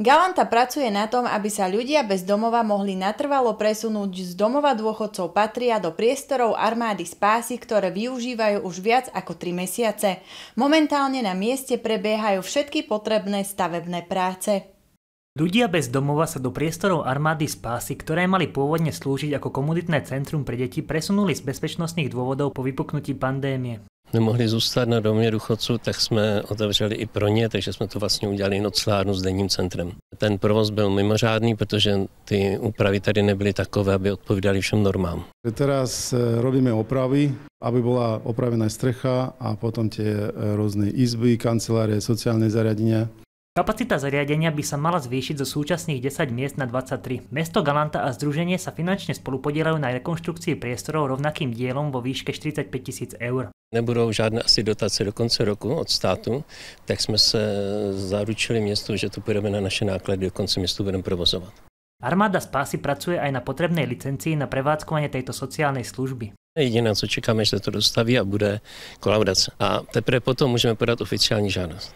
Galanta pracuje na tom, aby sa ľudia bez domova mohli natrvalo presunúť z domova dôchodcov Patria do priestorov armády spásy, ktoré využívajú už viac ako 3 mesiace. Momentálne na mieste prebiehajú všetky potrebné stavebné práce. Ľudia bez domova sa do priestorov armády spásy, ktoré mali pôvodne slúžiť ako komunitné centrum pre deti, presunuli z bezpečnostných dôvodov po vypuknutí pandémie nemohli zůstat na domě důchodců, tak jsme otevřeli i pro ně, takže jsme to vlastně udělali noclárnu s denním centrem. Ten provoz byl mimořádný, protože ty úpravy tady nebyly takové, aby odpovídali všem normám. Teraz eh, robíme opravy, aby byla opravená strecha a potom tie eh, různé izby, kancelárie, sociální zariadenia. Kapacita zariadenia by sa mala zvýšiť zo súčasných 10 miest na 23. Mesto Galanta a združenie sa finančne spolupodielajú na rekonštrukcii priestorov rovnakým dielom vo výške 45 tisíc eur nebudou žádné asi dotace do konce roku od státu, tak jsme se zaručili městu, že to půjdeme na naše náklady, do konce městu budeme provozovat. Armáda spásy pracuje aj na potrebnej licencii na prevádzkovanie tejto sociálnej služby. Jediné, co čekáme, že to dostaví a bude kolaudace. A teprve potom můžeme podat oficiální žádost.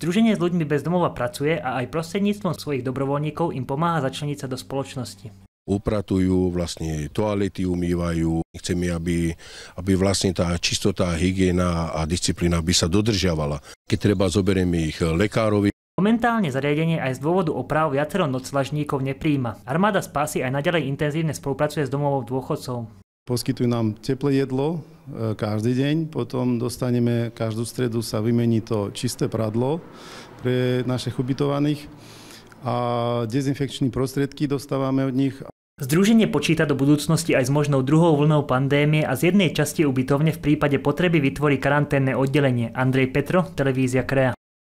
Združenie s ľuďmi bez domova pracuje a aj prostredníctvom svojich dobrovoľníkov im pomáha začleniť sa do spoločnosti upratujú, vlastne toalety umývajú. Chceme, aby, aby vlastne tá čistota, hygiena a disciplína by sa dodržiavala. Keď treba, zoberieme ich lekárovi. Momentálne zariadenie aj z dôvodu oprav viacero noclažníkov nepríjima. Armáda spásy aj naďalej intenzívne spolupracuje s domovou dôchodcov. Poskytujú nám teplé jedlo e, každý deň, potom dostaneme každú stredu sa vymení to čisté pradlo pre našich ubytovaných a dezinfekčné prostriedky dostávame od nich Združenie počíta do budúcnosti aj s možnou druhou vlnou pandémie a z jednej časti ubytovne v prípade potreby vytvorí karanténne oddelenie. Andrej Petro, televízia Krea.